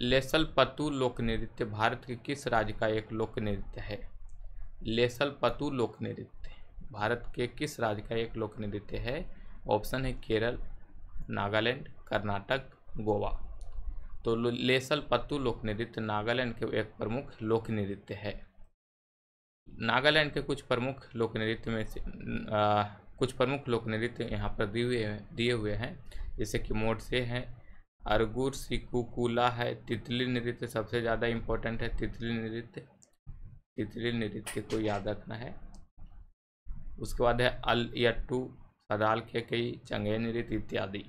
लेसल पतु लोक नृत्य भारत के किस राज्य का एक लोक नृत्य है लेसल पतु लोक नृत्य भारत के किस राज्य का एक लोक नृत्य है ऑप्शन है केरल नागालैंड कर्नाटक गोवा तो लेसल पतु लोक नृत्य नागालैंड के एक प्रमुख लोक नृत्य है नागालैंड के कुछ प्रमुख लोक नृत्य में से आ, कुछ प्रमुख लोक नृत्य यहाँ पर दिए हुए दिए हुए हैं जैसे कि मोड़ से हैं अरगुर सिकुकुला है तितली नृत्य सबसे ज़्यादा इम्पोर्टेंट है तितली नृत्य तितली नृत्य को याद रखना है उसके बाद है अल यट्टू सदाल के कई चंगे नृत्य इत्यादि